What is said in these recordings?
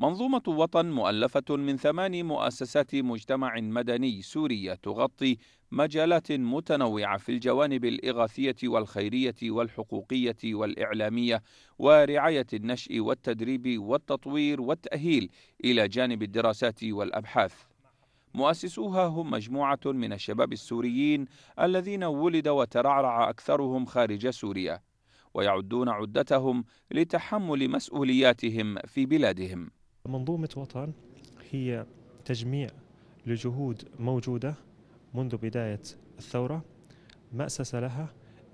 منظومة وطن مؤلفة من ثمان مؤسسات مجتمع مدني سورية تغطي مجالات متنوعة في الجوانب الإغاثية والخيرية والحقوقية والإعلامية ورعاية النشء والتدريب والتطوير والتأهيل إلى جانب الدراسات والأبحاث. مؤسسوها هم مجموعة من الشباب السوريين الذين ولد وترعرع أكثرهم خارج سوريا ويعدون عدتهم لتحمل مسؤولياتهم في بلادهم. منظومة وطن هي تجميع لجهود موجودة منذ بداية الثورة مأسسة لها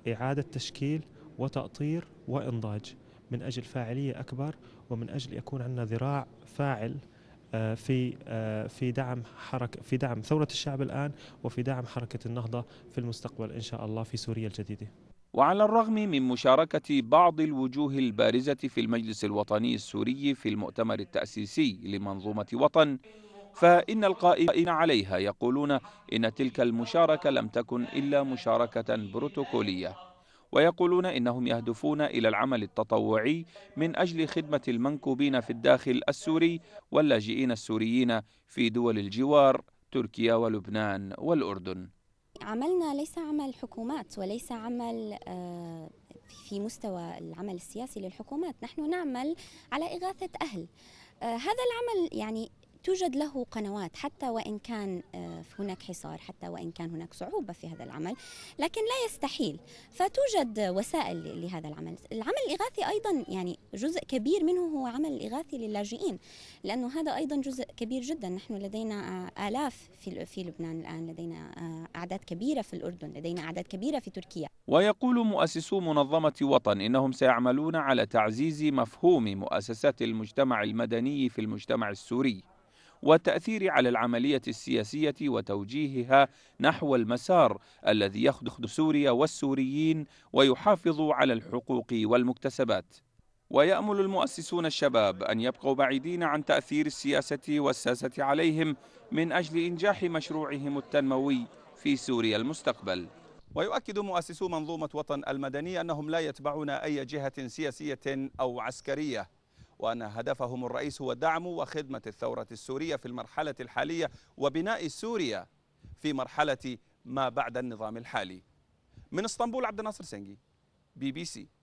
إعادة تشكيل وتأطير وإنضاج من أجل فاعلية أكبر ومن أجل يكون عندنا ذراع فاعل آه، في آه، في دعم حركة في دعم ثورة الشعب الآن وفي دعم حركة النهضة في المستقبل إن شاء الله في سوريا الجديدة وعلى الرغم من مشاركة بعض الوجوه البارزة في المجلس الوطني السوري في المؤتمر التأسيسي لمنظومة وطن فإن القائمين عليها يقولون إن تلك المشاركة لم تكن إلا مشاركة بروتوكولية ويقولون إنهم يهدفون إلى العمل التطوعي من أجل خدمة المنكوبين في الداخل السوري واللاجئين السوريين في دول الجوار تركيا ولبنان والأردن عملنا ليس عمل حكومات وليس عمل آه، في مستوى العمل السياسي للحكومات نحن نعمل على إغاثة أهل آه، هذا العمل يعني توجد له قنوات حتى وإن كان آه، هناك حصار حتى وإن كان هناك صعوبة في هذا العمل لكن لا يستحيل فتوجد وسائل لهذا العمل العمل الإغاثي أيضا يعني جزء كبير منه هو عمل الإغاثي للاجئين لأنه هذا أيضا جزء كبير جدا نحن لدينا آه، آلاف في, في لبنان الآن لدينا آه، أعداد كبيرة في الأردن لدينا أعداد كبيرة في تركيا ويقول مؤسسو منظمة وطن إنهم سيعملون على تعزيز مفهوم مؤسسات المجتمع المدني في المجتمع السوري والتأثير على العملية السياسية وتوجيهها نحو المسار الذي يخدخ سوريا والسوريين ويحافظ على الحقوق والمكتسبات ويأمل المؤسسون الشباب أن يبقوا بعيدين عن تأثير السياسة والساسة عليهم من أجل إنجاح مشروعهم التنموي في سوريا المستقبل ويؤكد مؤسسو منظومة وطن المدني أنهم لا يتبعون أي جهة سياسية أو عسكرية وأن هدفهم الرئيس هو دعم وخدمة الثورة السورية في المرحلة الحالية وبناء سوريا في مرحلة ما بعد النظام الحالي من اسطنبول عبد الناصر سنجي بي بي سي